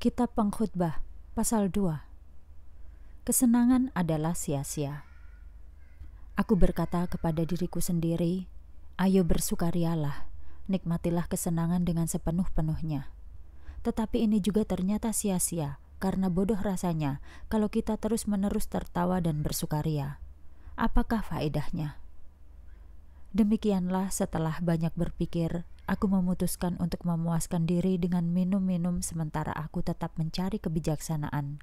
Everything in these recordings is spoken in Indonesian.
Kitab Pengkhutbah pasal 2 Kesenangan adalah sia-sia. Aku berkata kepada diriku sendiri, ayo bersukarialah, nikmatilah kesenangan dengan sepenuh-penuhnya. Tetapi ini juga ternyata sia-sia karena bodoh rasanya kalau kita terus-menerus tertawa dan bersukaria. Apakah faedahnya? Demikianlah setelah banyak berpikir, Aku memutuskan untuk memuaskan diri dengan minum-minum sementara aku tetap mencari kebijaksanaan.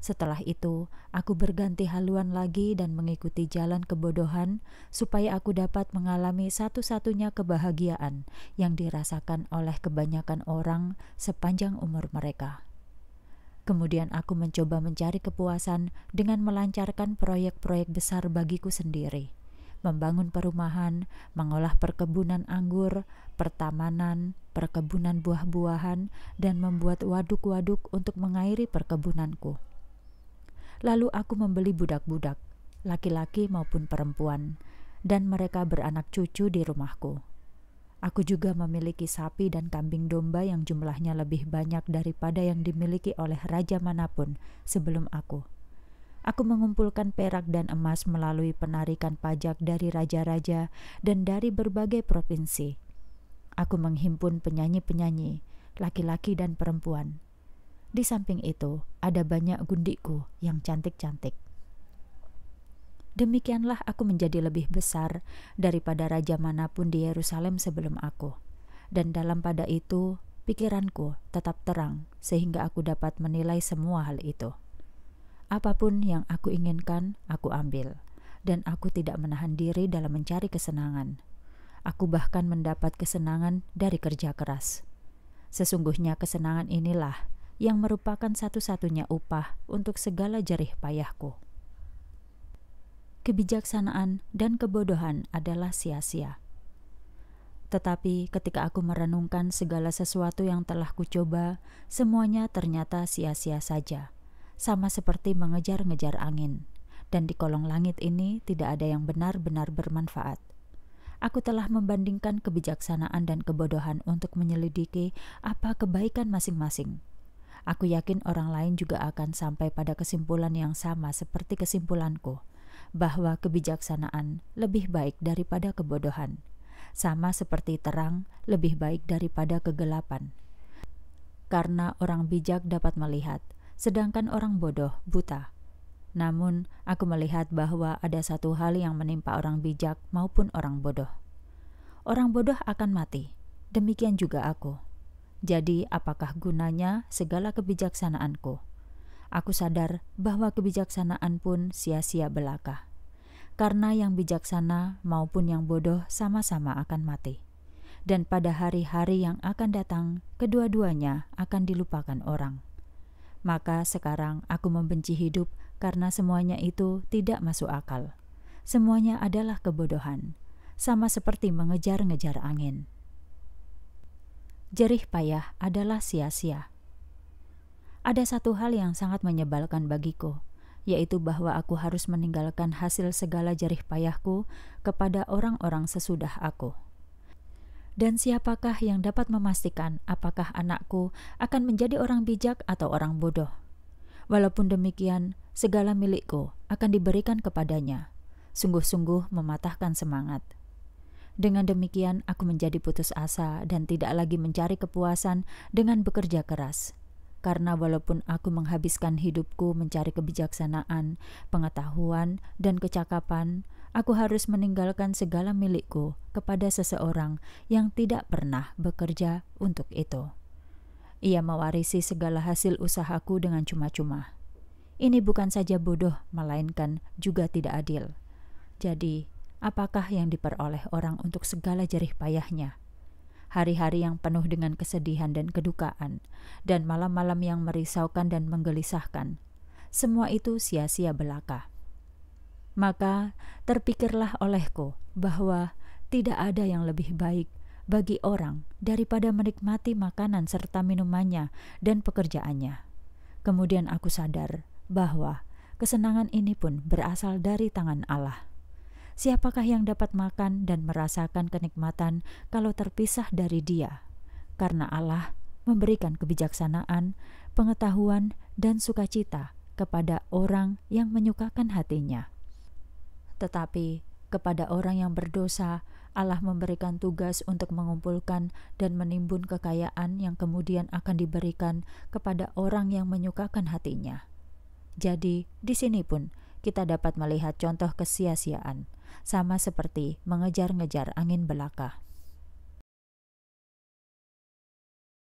Setelah itu, aku berganti haluan lagi dan mengikuti jalan kebodohan supaya aku dapat mengalami satu-satunya kebahagiaan yang dirasakan oleh kebanyakan orang sepanjang umur mereka. Kemudian aku mencoba mencari kepuasan dengan melancarkan proyek-proyek besar bagiku sendiri membangun perumahan, mengolah perkebunan anggur, pertamanan, perkebunan buah-buahan, dan membuat waduk-waduk untuk mengairi perkebunanku. Lalu aku membeli budak-budak, laki-laki maupun perempuan, dan mereka beranak cucu di rumahku. Aku juga memiliki sapi dan kambing domba yang jumlahnya lebih banyak daripada yang dimiliki oleh raja manapun sebelum aku. Aku mengumpulkan perak dan emas melalui penarikan pajak dari raja-raja dan dari berbagai provinsi. Aku menghimpun penyanyi-penyanyi, laki-laki dan perempuan. Di samping itu, ada banyak gundikku yang cantik-cantik. Demikianlah aku menjadi lebih besar daripada raja manapun di Yerusalem sebelum aku. Dan dalam pada itu, pikiranku tetap terang sehingga aku dapat menilai semua hal itu. Apapun yang aku inginkan, aku ambil, dan aku tidak menahan diri dalam mencari kesenangan. Aku bahkan mendapat kesenangan dari kerja keras. Sesungguhnya, kesenangan inilah yang merupakan satu-satunya upah untuk segala jerih payahku. Kebijaksanaan dan kebodohan adalah sia-sia. Tetapi ketika aku merenungkan segala sesuatu yang telah kucoba, semuanya ternyata sia-sia saja sama seperti mengejar-ngejar angin, dan di kolong langit ini tidak ada yang benar-benar bermanfaat. Aku telah membandingkan kebijaksanaan dan kebodohan untuk menyelidiki apa kebaikan masing-masing. Aku yakin orang lain juga akan sampai pada kesimpulan yang sama seperti kesimpulanku, bahwa kebijaksanaan lebih baik daripada kebodohan, sama seperti terang lebih baik daripada kegelapan. Karena orang bijak dapat melihat – sedangkan orang bodoh buta. Namun, aku melihat bahwa ada satu hal yang menimpa orang bijak maupun orang bodoh. Orang bodoh akan mati, demikian juga aku. Jadi, apakah gunanya segala kebijaksanaanku? Aku sadar bahwa kebijaksanaan pun sia-sia belaka, karena yang bijaksana maupun yang bodoh sama-sama akan mati dan pada hari-hari yang akan datang, kedua-duanya akan dilupakan orang. Maka sekarang aku membenci hidup karena semuanya itu tidak masuk akal. Semuanya adalah kebodohan, sama seperti mengejar-ngejar angin. Jerih payah adalah sia-sia. Ada satu hal yang sangat menyebalkan bagiku, yaitu bahwa aku harus meninggalkan hasil segala jerih payahku kepada orang-orang sesudah aku. Dan siapakah yang dapat memastikan apakah anakku akan menjadi orang bijak atau orang bodoh? Walaupun demikian, segala milikku akan diberikan kepadanya. Sungguh-sungguh mematahkan semangat. Dengan demikian, aku menjadi putus asa dan tidak lagi mencari kepuasan dengan bekerja keras. Karena walaupun aku menghabiskan hidupku mencari kebijaksanaan, pengetahuan, dan kecakapan, Aku harus meninggalkan segala milikku kepada seseorang yang tidak pernah bekerja untuk itu. Ia mewarisi segala hasil usahaku dengan cuma-cuma. Ini bukan saja bodoh, melainkan juga tidak adil. Jadi, apakah yang diperoleh orang untuk segala jerih payahnya? hari-hari yang penuh dengan kesedihan dan kedukaan, dan malam-malam yang merisaukan dan menggelisahkan. Semua itu sia-sia belaka. Maka terpikirlah olehku bahwa tidak ada yang lebih baik bagi orang daripada menikmati makanan serta minumannya dan pekerjaannya. Kemudian aku sadar bahwa kesenangan ini pun berasal dari tangan Allah. Siapakah yang dapat makan dan merasakan kenikmatan kalau terpisah dari Dia? Karena Allah memberikan kebijaksanaan, pengetahuan, dan sukacita kepada orang yang menyukakan hatinya. Tetapi kepada orang yang berdosa, Allah memberikan tugas untuk mengumpulkan dan menimbun kekayaan yang kemudian akan diberikan kepada orang yang menyukakan hatinya. Jadi, di sini pun kita dapat melihat contoh kesia-siaan, sama seperti mengejar-ngejar angin belaka.